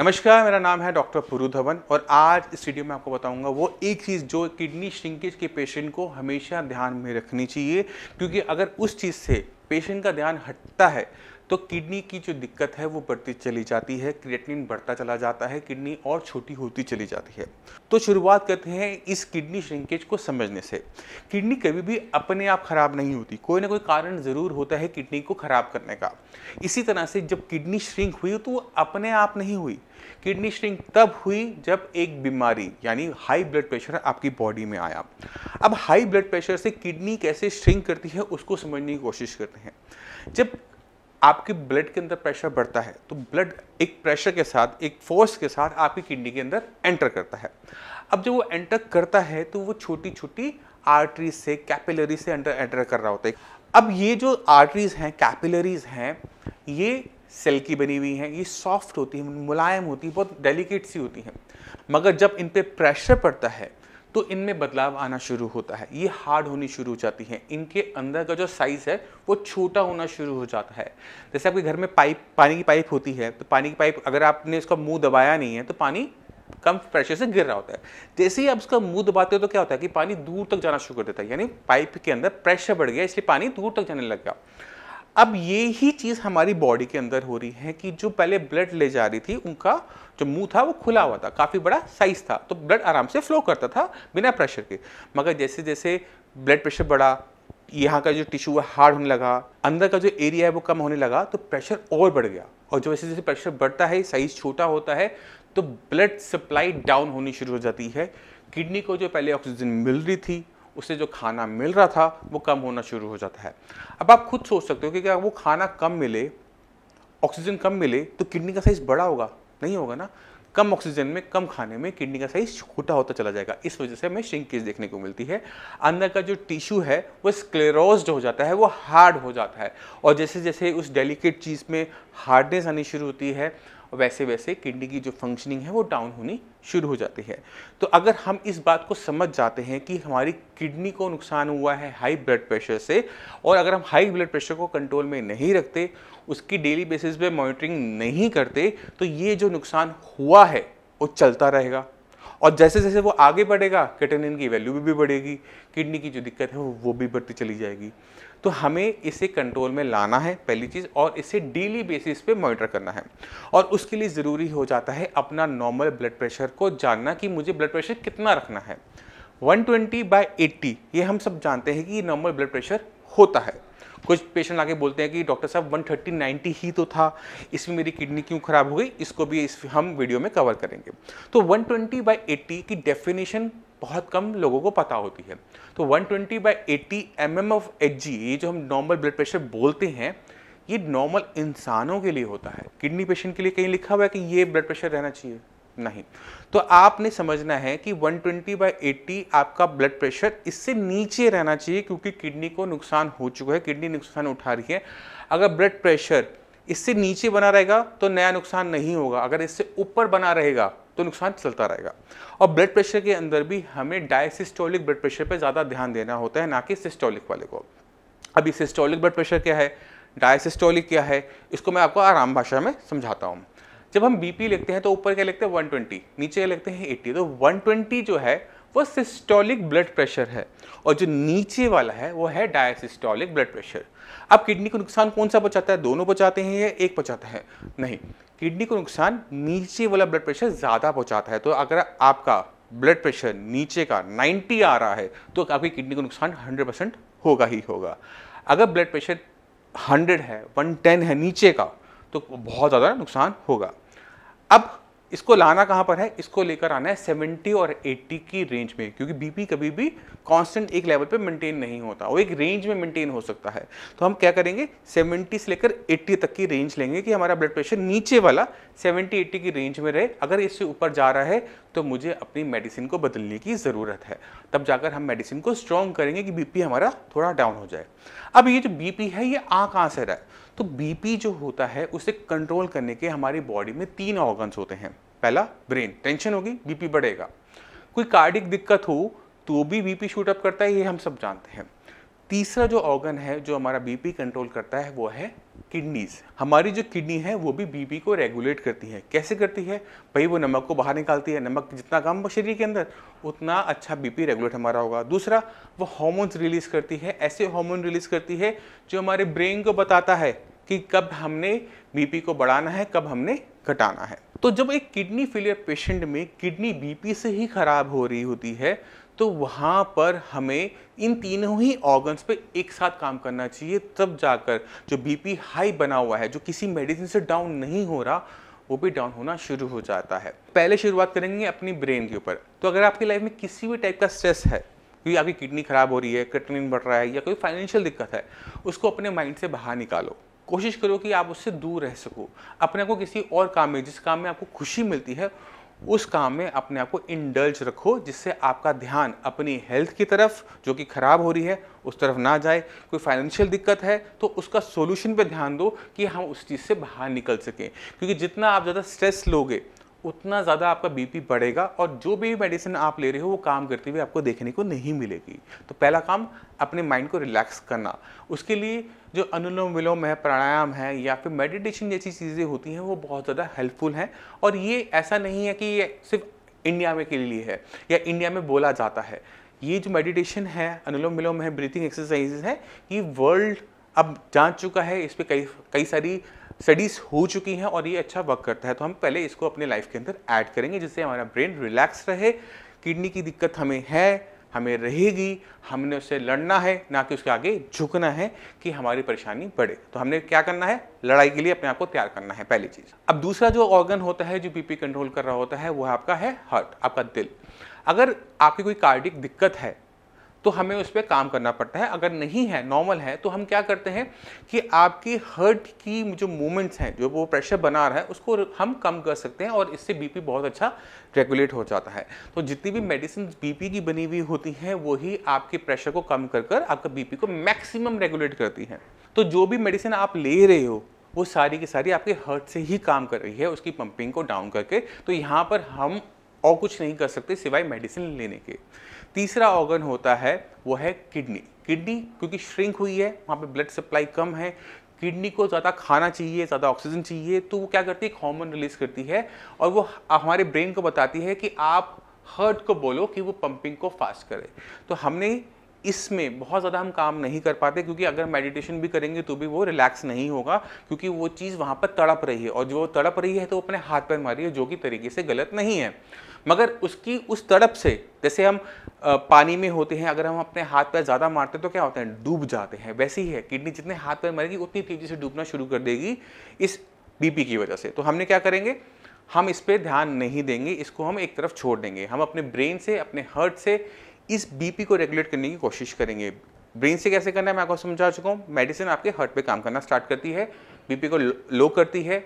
नमस्कार मेरा नाम है डॉक्टर पुरु धवन और आज इस वीडियो में आपको बताऊंगा वो एक चीज़ जो किडनी श्रिंकेज के पेशेंट को हमेशा ध्यान में रखनी चाहिए क्योंकि अगर उस चीज़ से पेशेंट का ध्यान हटता है तो किडनी की जो दिक्कत है वो बढ़ती चली जाती है क्रिएटिनिन बढ़ता चला जाता है किडनी और छोटी होती चली जाती है तो शुरुआत करते हैं इस किडनी श्रिंकेज को समझने से किडनी कभी भी अपने आप ख़राब नहीं होती कोई ना कोई कारण ज़रूर होता है किडनी को ख़राब करने का इसी तरह से जब किडनी श्रिंक हुई तो वो अपने आप नहीं हुई किडनी श्रिंक तब हुई जब एक बीमारी यानी हाई ब्लड प्रेशर आपकी बॉडी में आया अब हाई ब्लड प्रेशर से किडनी कैसे श्रिंक करती है उसको समझने की कोशिश करते हैं जब आपके ब्लड के अंदर प्रेशर बढ़ता है तो ब्लड एक प्रेशर के साथ एक फोर्स के साथ आपकी किडनी के अंदर एंटर करता है अब जब वो एंटर करता है तो वो छोटी छोटी आर्टरीज से कैपिलरी से एंटर एंटर कर रहा होता है अब ये जो आर्टरीज हैं कैपिलरीज हैं ये सेल की बनी हुई हैं ये सॉफ्ट होती है मुलायम होती है बहुत डेलिकेट सी होती हैं मगर जब इन पर प्रेशर पड़ता है तो इनमें बदलाव आना शुरू होता है ये हार्ड होनी शुरू हो जाती है इनके अंदर का जो साइज़ है वो छोटा होना शुरू हो जाता है जैसे आपके घर में पाइप पानी की पाइप होती है तो पानी की पाइप अगर आपने इसका मुंह दबाया नहीं है तो पानी कम प्रेशर से गिर रहा होता है जैसे ही आप उसका मुंह दबाते हो तो क्या होता है कि पानी दूर तक जाना शुरू कर देता है यानी पाइप के अंदर प्रेशर बढ़ गया इसलिए पानी दूर तक जाने लग गया अब ये ही चीज़ हमारी बॉडी के अंदर हो रही है कि जो पहले ब्लड ले जा रही थी उनका जो मुंह था वो खुला हुआ था काफ़ी बड़ा साइज था तो ब्लड आराम से फ्लो करता था बिना प्रेशर के मगर जैसे जैसे ब्लड प्रेशर बढ़ा यहाँ का जो टिश्यू है हार्ड होने लगा अंदर का जो एरिया है वो कम होने लगा तो प्रेशर और बढ़ गया और जो जैसे जैसे प्रेशर बढ़ता है साइज छोटा होता है तो ब्लड सप्लाई डाउन होनी शुरू हो जाती है किडनी को जो पहले ऑक्सीजन मिल रही थी उसे जो खाना मिल रहा था वो कम होना शुरू हो जाता है अब आप खुद सोच सकते हो कि क्या वो खाना कम मिले ऑक्सीजन कम मिले तो किडनी का साइज़ बड़ा होगा नहीं होगा ना कम ऑक्सीजन में कम खाने में किडनी का साइज छोटा होता चला जाएगा इस वजह से हमें श्रिंकेज देखने को मिलती है अंदर का जो टिश्यू है वो स्क्लेरोज हो जाता है वो हार्ड हो जाता है और जैसे जैसे उस डेलिकेट चीज़ में हार्डनेस आनी शुरू होती है वैसे वैसे किडनी की जो फंक्शनिंग है वो डाउन होनी शुरू हो जाती है तो अगर हम इस बात को समझ जाते हैं कि हमारी किडनी को नुकसान हुआ है हाई ब्लड प्रेशर से और अगर हम हाई ब्लड प्रेशर को कंट्रोल में नहीं रखते उसकी डेली बेसिस पे मॉनिटरिंग नहीं करते तो ये जो नुकसान हुआ है वो चलता रहेगा और जैसे जैसे वो आगे बढ़ेगा कैटेनिन की वैल्यू भी, भी बढ़ेगी किडनी की जो दिक्कत है वो भी बढ़ती चली जाएगी तो हमें इसे कंट्रोल में लाना है पहली चीज़ और इसे डेली बेसिस पे मॉनिटर करना है और उसके लिए ज़रूरी हो जाता है अपना नॉर्मल ब्लड प्रेशर को जानना कि मुझे ब्लड प्रेशर कितना रखना है 120 ट्वेंटी बाई एट्टी ये हम सब जानते हैं कि नॉर्मल ब्लड प्रेशर होता है कुछ पेशेंट आके बोलते हैं कि डॉक्टर साहब 130 नाइन्टी ही तो था इसमें मेरी किडनी क्यों खराब हो गई इसको भी इस हम वीडियो में कवर करेंगे तो 120 ट्वेंटी बाई एट्टी की डेफिनेशन बहुत कम लोगों को पता होती है तो 120 twenty by eighty M M of H G ये जो हम नॉर्मल ब्लड प्रेशर बोलते हैं ये नॉर्मल इंसानों के लिए होता है किडनी पेशेंट के लिए कहीं लिखा हुआ है कि ये ब्लड प्रेशर रहना चाहिए नहीं तो आपने समझना है कि 120 ट्वेंटी बाई एट्टी आपका ब्लड प्रेशर इससे नीचे रहना चाहिए क्योंकि किडनी को नुकसान हो चुका है किडनी नुकसान उठा रही है अगर ब्लड प्रेशर इससे नीचे बना रहेगा तो नया नुकसान नहीं होगा अगर इससे ऊपर बना रहेगा तो नुकसान चलता रहेगा और ब्लड प्रेशर के अंदर भी हमें डायसिस्टोलिक ब्लड प्रेशर पर ज़्यादा ध्यान देना होता है ना कि सिस्टोलिक वाले को अभी सिस्टोलिक ब्लड प्रेशर क्या है डायसिस्टोलिक क्या है इसको मैं आपको आराम भाषा में समझाता हूँ जब हम बीपी लिखते हैं तो ऊपर क्या लिखते हैं 120 नीचे क्या लिखते हैं 80 तो 120 जो है वो सिस्टोलिक ब्लड प्रेशर है और जो नीचे वाला है वो है डायसिस्टोलिक ब्लड प्रेशर अब किडनी को नुकसान कौन सा पहुंचाता है दोनों पहुंचाते हैं या एक पहुंचाता है नहीं किडनी को नुकसान नीचे वाला ब्लड प्रेशर ज़्यादा पहुंचाता है तो अगर आपका ब्लड प्रेशर नीचे का 90 आ रहा है तो आपकी किडनी को नुकसान 100 परसेंट होगा ही होगा अगर ब्लड प्रेशर 100 है 110 है नीचे का तो बहुत ज़्यादा नुकसान होगा अब इसको लाना कहां पर है इसको लेकर आना है 70 और 80 की रेंज में क्योंकि बीपी कभी भी कांस्टेंट एक लेवल पे मेंटेन नहीं होता वो एक रेंज में मेंटेन हो सकता है तो हम क्या करेंगे 70 से लेकर 80 तक की रेंज लेंगे कि हमारा ब्लड प्रेशर नीचे वाला 70 80 की रेंज में रहे अगर इससे ऊपर जा रहा है तो मुझे अपनी मेडिसिन को बदलने की ज़रूरत है तब जाकर हम मेडिसिन को स्ट्रॉन्ग करेंगे कि बीपी हमारा थोड़ा डाउन हो जाए अब ये जो बीपी है ये आ कहाँ से रहा है तो बीपी जो होता है उसे कंट्रोल करने के हमारी बॉडी में तीन ऑर्गन्स होते हैं पहला ब्रेन टेंशन होगी बीपी बढ़ेगा कोई कार्डिक दिक्कत हो तो भी बीपी शूट अप करता है ये हम सब जानते हैं तीसरा जो ऑर्गन है जो हमारा बीपी कंट्रोल करता है वो है किडनीज हमारी जो किडनी है वो भी बीपी को रेगुलेट करती है कैसे करती है भाई वो नमक को बाहर निकालती है नमक जितना कम शरीर के अंदर उतना अच्छा बीपी रेगुलेट हमारा होगा दूसरा वो हार्मोन्स रिलीज करती है ऐसे हार्मोन रिलीज करती है जो हमारे ब्रेन को बताता है कि कब हमने बीपी को बढ़ाना है कब हमने घटाना है तो जब एक किडनी फेलियर पेशेंट में किडनी बीपी से ही खराब हो रही होती है तो वहाँ पर हमें इन तीनों ही ऑर्गन्स पे एक साथ काम करना चाहिए तब जाकर जो बीपी हाई बना हुआ है जो किसी मेडिसिन से डाउन नहीं हो रहा वो भी डाउन होना शुरू हो जाता है पहले शुरुआत करेंगे अपनी ब्रेन के ऊपर तो अगर आपकी लाइफ में किसी भी टाइप का स्ट्रेस है क्योंकि आपकी किडनी खराब हो रही है कटनिन बढ़ रहा है या कोई फाइनेंशियल दिक्कत है उसको अपने माइंड से बाहर निकालो कोशिश करो कि आप उससे दूर रह सको अपने को किसी और काम में जिस काम में आपको खुशी मिलती है उस काम में अपने आप को इंडल्ज रखो जिससे आपका ध्यान अपनी हेल्थ की तरफ जो कि ख़राब हो रही है उस तरफ ना जाए कोई फाइनेंशियल दिक्कत है तो उसका सोल्यूशन पे ध्यान दो कि हम उस चीज़ से बाहर निकल सकें क्योंकि जितना आप ज़्यादा स्ट्रेस लोगे उतना ज़्यादा आपका बीपी बढ़ेगा और जो भी मेडिसिन आप ले रहे हो वो काम करते हुए आपको देखने को नहीं मिलेगी तो पहला काम अपने माइंड को रिलैक्स करना उसके लिए जो अनुलोम विलोम है प्राणायाम है या फिर मेडिटेशन जैसी चीज़ें होती हैं वो बहुत ज़्यादा हेल्पफुल हैं और ये ऐसा नहीं है कि ये सिर्फ इंडिया में के लिए है या इंडिया में बोला जाता है ये जो मेडिटेशन है अनुलोम विलोम है ब्रीथिंग एक्सरसाइजेज है ये वर्ल्ड अब जान चुका है इस पर कई कई सारी स्टडीज़ हो चुकी हैं और ये अच्छा वर्क करता है तो हम पहले इसको अपने लाइफ के अंदर ऐड करेंगे जिससे हमारा ब्रेन रिलैक्स रहे किडनी की दिक्कत हमें है हमें रहेगी हमने उससे लड़ना है ना कि उसके आगे झुकना है कि हमारी परेशानी बढ़े तो हमने क्या करना है लड़ाई के लिए अपने आप को तैयार करना है पहली चीज़ अब दूसरा जो ऑर्गन होता है जो बीपी कंट्रोल कर रहा होता है वह आपका है हार्ट आपका दिल अगर आपकी कोई कार्डिक दिक्कत है तो हमें उस पर काम करना पड़ता है अगर नहीं है नॉर्मल है तो हम क्या करते हैं कि आपकी हर्ट की जो मूवमेंट्स हैं जो वो प्रेशर बना रहा है उसको हम कम कर सकते हैं और इससे बी बहुत अच्छा रेगुलेट हो जाता है तो जितनी भी मेडिसिन बी की बनी हुई होती हैं वही आपके प्रेशर को कम कर कर आपका बी को मैक्सिमम रेगुलेट करती हैं तो जो भी मेडिसिन आप ले रहे हो वो सारी की सारी आपके हर्ट से ही काम कर रही है उसकी पंपिंग को डाउन करके तो यहाँ पर हम और कुछ नहीं कर सकते सिवाय मेडिसिन लेने के तीसरा ऑर्गन होता है वो है किडनी किडनी क्योंकि श्रिंक हुई है वहाँ पे ब्लड सप्लाई कम है किडनी को ज़्यादा खाना चाहिए ज़्यादा ऑक्सीजन चाहिए तो वो क्या करती है हॉर्मोन रिलीज करती है और वो हमारे ब्रेन को बताती है कि आप हर्ट को बोलो कि वो पंपिंग को फास्ट करे तो हमने इसमें बहुत ज़्यादा हम काम नहीं कर पाते क्योंकि अगर मेडिटेशन भी करेंगे तो भी वो रिलैक्स नहीं होगा क्योंकि वो चीज़ वहाँ पर तड़प रही है और जो तड़प रही है तो वो अपने हाथ पैर मारी है जो कि तरीके से गलत नहीं है मगर उसकी उस तड़प से जैसे हम पानी में होते हैं अगर हम अपने हाथ पैर ज़्यादा मारते हैं तो क्या होता है डूब जाते हैं वैसे ही है किडनी जितने हाथ पैर मरेगी उतनी तेज़ी से डूबना शुरू कर देगी इस बीपी की वजह से तो हमने क्या करेंगे हम इस पर ध्यान नहीं देंगे इसको हम एक तरफ छोड़ देंगे हम अपने ब्रेन से अपने हर्ट से इस बीपी को रेगुलेट करने की कोशिश करेंगे ब्रेन से कैसे करना है मैं आपको समझा चुका हूँ मेडिसिन आपके हर्ट पे काम करना स्टार्ट करती है बीपी को लो करती है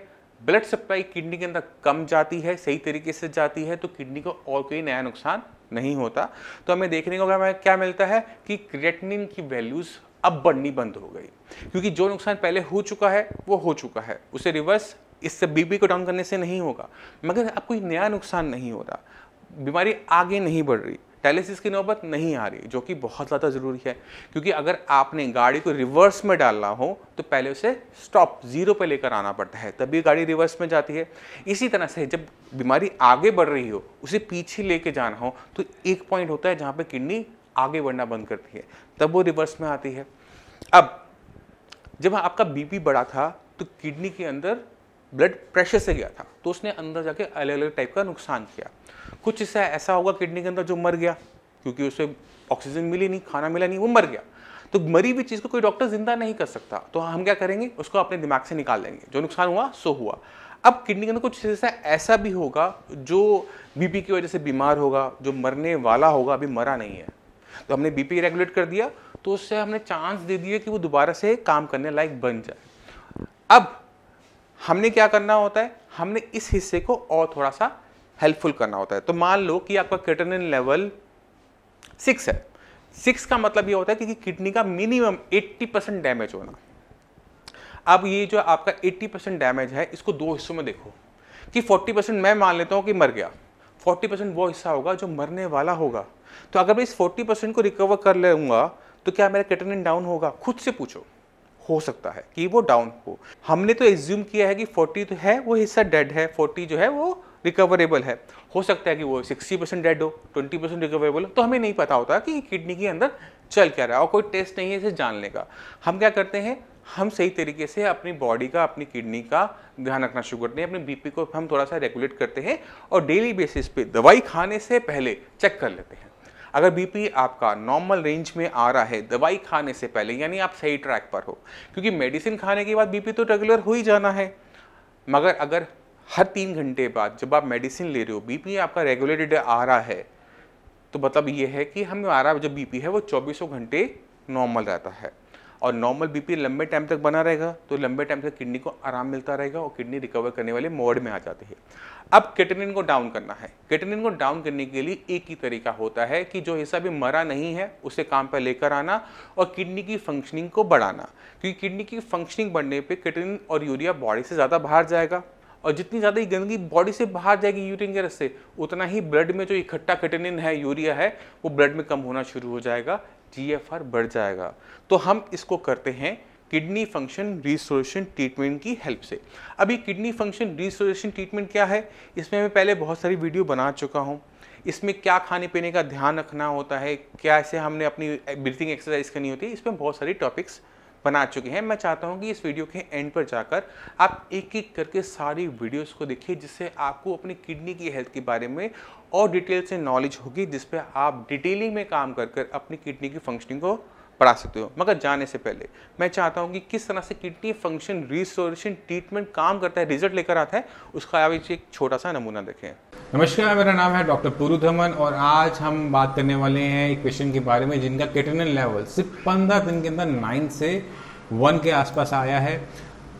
ब्लड सप्लाई किडनी के अंदर कम जाती है सही तरीके से जाती है तो किडनी को और कोई नया नुकसान नहीं होता तो हमें देखने को हमें क्या मिलता है कि क्रिएटनिन की वैल्यूज़ अब बढ़नी बंद हो गई क्योंकि जो नुकसान पहले हो चुका है वो हो चुका है उसे रिवर्स इससे बीबी को डाउन करने से नहीं होगा मगर अब कोई नया नुकसान नहीं हो रहा बीमारी आगे नहीं बढ़ रही डायलिसिस की नौबत नहीं आ रही जो कि बहुत ज़्यादा ज़रूरी है क्योंकि अगर आपने गाड़ी को रिवर्स में डालना हो तो पहले उसे स्टॉप ज़ीरो पे लेकर आना पड़ता है तभी गाड़ी रिवर्स में जाती है इसी तरह से जब बीमारी आगे बढ़ रही हो उसे पीछे लेके जाना हो तो एक पॉइंट होता है जहाँ पर किडनी आगे बढ़ना बंद करती है तब वो रिवर्स में आती है अब जब आपका बीपी बढ़ा था तो किडनी के अंदर ब्लड प्रेशर से गया था तो उसने अंदर जाके अलग अलग टाइप का नुकसान किया कुछ हिस्सा ऐसा होगा किडनी के अंदर जो मर गया क्योंकि उसे ऑक्सीजन मिली नहीं खाना मिला नहीं वो मर गया तो मरी हुई चीज़ को कोई डॉक्टर जिंदा नहीं कर सकता तो हम क्या करेंगे उसको अपने दिमाग से निकाल देंगे जो नुकसान हुआ सो हुआ अब किडनी के अंदर कुछ हिस्सा ऐसा भी होगा जो बीपी की वजह से बीमार होगा जो मरने वाला होगा अभी मरा नहीं है तो हमने बीपी रेगुलेट कर दिया तो उससे हमने चांस दे दिए कि वो दोबारा से काम करने लायक बन जाए अब हमने क्या करना होता है हमने इस हिस्से को और थोड़ा सा हेल्पफुल करना होता है तो मान लो कि आपका क्रिटनिन लेवल सिक्स है सिक्स का मतलब ये होता है कि किडनी का मिनिमम एट्टी परसेंट डैमेज होना अब ये जो आपका एट्टी परसेंट डैमेज है इसको दो हिस्सों में देखो कि फोर्टी परसेंट मैं मान लेता हूँ कि मर गया फोर्टी परसेंट वो हिस्सा होगा जो मरने वाला होगा तो अगर मैं इस फोर्टी परसेंट को रिकवर कर लूँगा तो क्या मेरा क्रिटनिन डाउन होगा खुद से पूछो हो सकता है कि वो डाउन हो हमने तो एज्यूम किया है कि 40 तो है वो हिस्सा डेड है 40 जो है वो रिकवरेबल है हो सकता है कि वो 60 परसेंट डेड हो 20 परसेंट रिकवरेबल हो तो हमें नहीं पता होता कि किडनी के अंदर चल क्या रहा है और कोई टेस्ट नहीं है इसे जानने का हम क्या करते हैं हम सही तरीके से अपनी बॉडी का अपनी किडनी का ध्यान रखना शुरू करते हैं अपने बीपी को हम थोड़ा सा रेगुलेट करते हैं और डेली बेसिस पे दवाई खाने से पहले चेक कर लेते हैं अगर बीपी आपका नॉर्मल रेंज में आ रहा है दवाई खाने से पहले यानी आप सही ट्रैक पर हो क्योंकि मेडिसिन खाने के बाद बीपी तो रेगुलर हो ही जाना है मगर अगर हर तीन घंटे बाद जब आप मेडिसिन ले रहे हो बीपी आपका रेगुलेटेड आ रहा है तो मतलब ये है कि हमारा जो बीपी है वो चौबीसों घंटे नॉर्मल रहता है और नॉर्मल बीपी लंबे टाइम तक बना रहेगा तो लंबे टाइम तक किडनी को आराम मिलता रहेगा और किडनी रिकवर करने वाले मोड में आ जाती है अब केटनिन को डाउन करना है केटनिन को डाउन करने के लिए एक ही तरीका होता है कि जो हिस्सा भी मरा नहीं है उसे काम पर लेकर आना और किडनी की फंक्शनिंग को बढ़ाना क्योंकि किडनी की फंक्शनिंग बढ़ने पर केटनिन और यूरिया बॉडी से ज़्यादा बाहर जाएगा और जितनी ज़्यादा गंदगी बॉडी से बाहर जाएगी यूरिन के रस से उतना ही ब्लड में जो इकट्ठा केटनिन है यूरिया है वो ब्लड में कम होना शुरू हो जाएगा जीएफआर बढ़ जाएगा तो हम इसको करते हैं किडनी फंक्शन रिसोल्यूशन ट्रीटमेंट की हेल्प से अभी किडनी फंक्शन रिसोल्यूशन ट्रीटमेंट क्या है इसमें मैं पहले बहुत सारी वीडियो बना चुका हूँ इसमें क्या खाने पीने का ध्यान रखना होता है कैसे हमने अपनी ब्रीथिंग एक्सरसाइज करनी होती है इसमें बहुत सारी टॉपिक्स बना चुके हैं मैं चाहता हूं कि इस वीडियो के एंड पर जाकर आप एक एक करके सारी वीडियोस को देखिए जिससे आपको अपनी किडनी की हेल्थ के बारे में और डिटेल से नॉलेज होगी जिस पर आप डिटेलिंग में काम कर कर अपनी किडनी की फंक्शनिंग को बढ़ा सकते हो मगर जाने से पहले मैं चाहता हूँ कि किस तरह से किडनी फंक्शन रिस्टोरेशन ट्रीटमेंट काम करता है रिजल्ट लेकर आता है उसका आप एक छोटा सा नमूना देखें नमस्कार मेरा नाम है डॉक्टर पुरु धमन और आज हम बात करने वाले हैं एक पेशेंट के बारे में जिनका केटेनिन लेवल सिर्फ पंद्रह दिन के अंदर नाइन से वन के आसपास आया है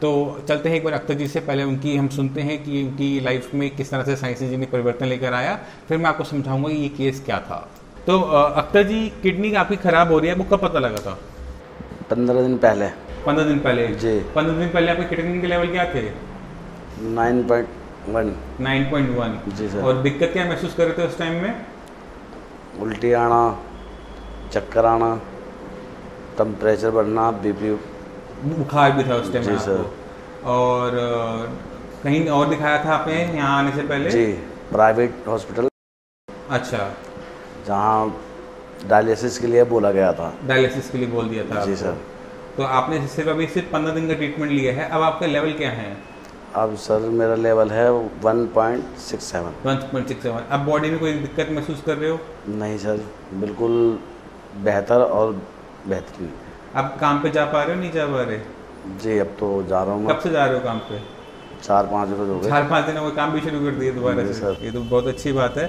तो चलते हैं एक बार अख्तर जी से पहले उनकी हम सुनते हैं कि उनकी लाइफ में किस तरह से साइंस जी ने परिवर्तन लेकर आया फिर मैं आपको समझाऊंगा ये केस क्या था तो अख्तर जी किडनी काफी ख़राब हो रही है आपको कब पता लगा था पंद्रह दिन पहले पंद्रह दिन पहले जी पंद्रह दिन पहले आपके किडनी के लेवल क्या थे नाइन पॉइंट जी सर और दिक्कत क्या महसूस कर रहे थे उस टाइम में उल्टी आना चक्कर आना टेम्परेचर बढ़ना बीपी बुखार भी था उस टाइम जी सर और कहीं और दिखाया था आपने यहाँ आने से पहले जी प्राइवेट हॉस्पिटल अच्छा जहाँ डायलिसिस के लिए बोला गया था डायलिसिस के लिए बोल दिया था जी सर तो आपने सिर्फ अभी सिर्फ पंद्रह दिन का ट्रीटमेंट लिया है अब आपके लेवल क्या है अब सर मेरा लेवल है 1.67 1.67 अब बॉडी में कोई दिक्कत महसूस कर रहे हो नहीं सर बिल्कुल बेहतर और बेहतरीन अब काम पे जा पा रहे हो नहीं जा पा रहे जी अब तो जा रहा हूँ कब से जा रहे हो काम पे चार पाँच रोज हो गए चार पाँच दिन हो गए काम भी शुरू कर दिए दोबारा सर ये तो बहुत अच्छी बात है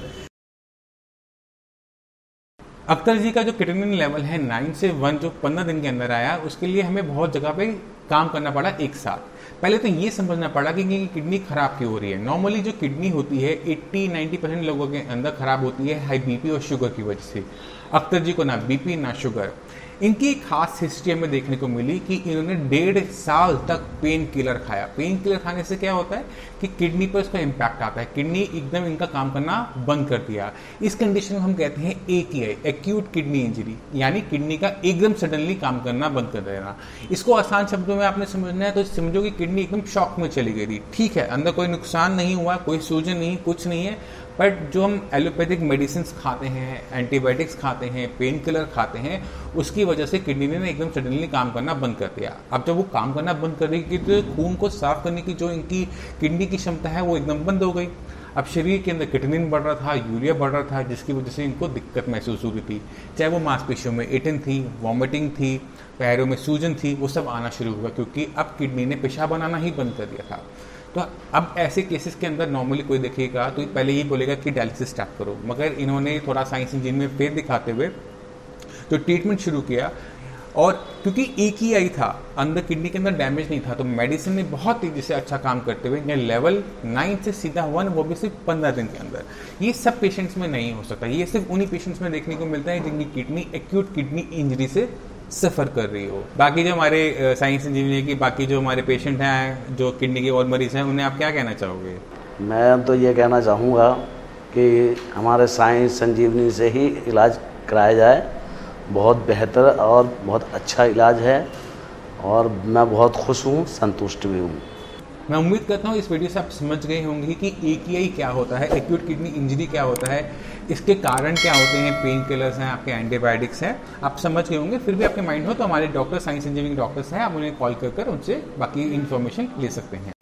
अख्तर जी का जो किटनिन लेवल है नाइन से वन जो पंद्रह दिन के अंदर आया उसके लिए हमें बहुत जगह पे काम करना पड़ा एक साथ पहले तो ये समझना पड़ा कि किडनी खराब क्यों हो रही है नॉर्मली जो किडनी होती है 80-90 परसेंट लोगों के अंदर खराब होती है हाई बीपी और शुगर की वजह से अख्तर जी को ना बीपी ना शुगर इनकी खास हिस्ट्री हमें देखने को मिली कि इन्होंने डेढ़ साल तक पेन किलर खाया पेन किलर खाने से क्या होता है कि किडनी पर इसका इम्पैक्ट आता है किडनी एकदम इनका काम करना बंद कर दिया इस कंडीशन में हम कहते हैं A K I acute kidney injury यानी किडनी का एकदम सडनली काम करना बंद कर देना इसको आसान शब्दों में आपने समझना है तो समझो कि किडनी एकदम शॉक में चली गई थी ठीक है अंदर कोई नुकसान नहीं हुआ कोई सूजन नहीं कुछ नहीं है बट जो हम एलोपैथिक मेडिसिन खाते हैं एंटीबायोटिक्स खाते हैं पेन किलर खाते हैं उसकी वजह से किडनी ने एकदम सडनली काम करना बंद कर दिया अब जब वो काम करना बंद कर देगी तो खून को साफ करने की जो इनकी किडनी की क्षमता है वो एकदम बंद हो गई अब शरीर के अंदर किटनिन बढ़ रहा था यूरिया बढ़ रहा था जिसकी वजह से इनको दिक्कत महसूस हो रही थी चाहे वो मांसपेशियों में एटन थी वॉमिटिंग थी पैरों में सूजन थी वो सब आना शुरू हुआ क्योंकि अब किडनी ने पेशाब बनाना ही बंद कर दिया था तो अब ऐसे केसेस के अंदर नॉर्मली कोई देखेगा तो पहले ये बोलेगा कि डायलिसिस स्टार्ट करो मगर इन्होंने थोड़ा साइंस इंजीन में फेर दिखाते हुए तो ट्रीटमेंट शुरू किया और क्योंकि एक ही आई था अंदर किडनी के अंदर डैमेज नहीं था तो मेडिसिन ने बहुत तेजी से अच्छा काम करते हुए ये लेवल नाइन से सीधा वन वो भी सिर्फ पंद्रह दिन के अंदर ये सब पेशेंट्स में नहीं हो सकता ये सिर्फ उन्हीं पेशेंट्स में देखने को मिलता है जिनकी किडनी एक्यूट किडनी इंजरी से सफ़र कर रही हो बाकी जो हमारे साइंस इंजीनियर की बाकी जो हमारे पेशेंट हैं जो किडनी के और मरीज़ हैं उन्हें आप क्या कहना चाहोगे मैं तो ये कहना चाहूँगा कि हमारे साइंस संजीवनी से ही इलाज कराया जाए बहुत बेहतर और बहुत अच्छा इलाज है और मैं बहुत खुश हूँ संतुष्ट भी हूँ मैं उम्मीद करता हूँ इस वीडियो से आप समझ गए होंगे कि ए क्या होता है एक्यूट किडनी इंजरी क्या होता है इसके कारण क्या होते हैं पेन किलर्स हैं आपके एंटीबायोटिक्स हैं आप समझ गए होंगे फिर भी आपके माइंड हो तो हमारे डॉक्टर साइंस इंजीनियरिंग डॉक्टर्स हैं आप उन्हें कॉल कर कर उनसे बाकी इन्फॉर्मेशन ले सकते हैं